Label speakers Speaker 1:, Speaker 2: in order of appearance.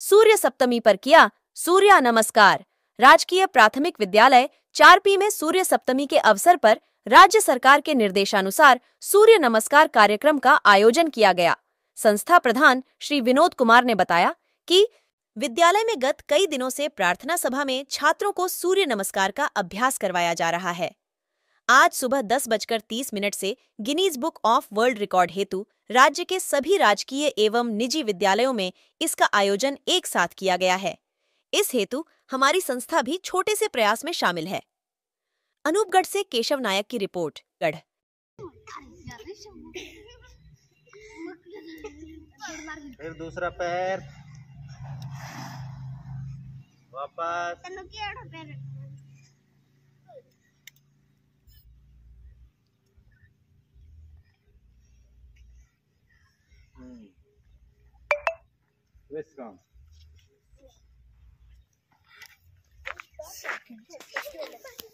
Speaker 1: सूर्य सप्तमी पर किया सूर्य नमस्कार राजकीय प्राथमिक विद्यालय चारपी में सूर्य सप्तमी के अवसर पर राज्य सरकार के निर्देशानुसार सूर्य नमस्कार कार्यक्रम का आयोजन किया गया संस्था प्रधान श्री विनोद कुमार ने बताया कि विद्यालय में गत कई दिनों से प्रार्थना सभा में छात्रों को सूर्य नमस्कार का अभ्यास करवाया जा रहा है आज सुबह दस बजकर तीस मिनट से Guinness Book of World Record हेतु राज्य के सभी राजकीय एवं निजी विद्यालयों में इसका आयोजन एक साथ किया गया है इस हेतु हमारी संस्था भी छोटे से प्रयास में शामिल है अनूपगढ़ से केशव नायक की रिपोर्ट गढ़
Speaker 2: फिर दूसरा पैर वापस
Speaker 3: Let's round.
Speaker 4: Second.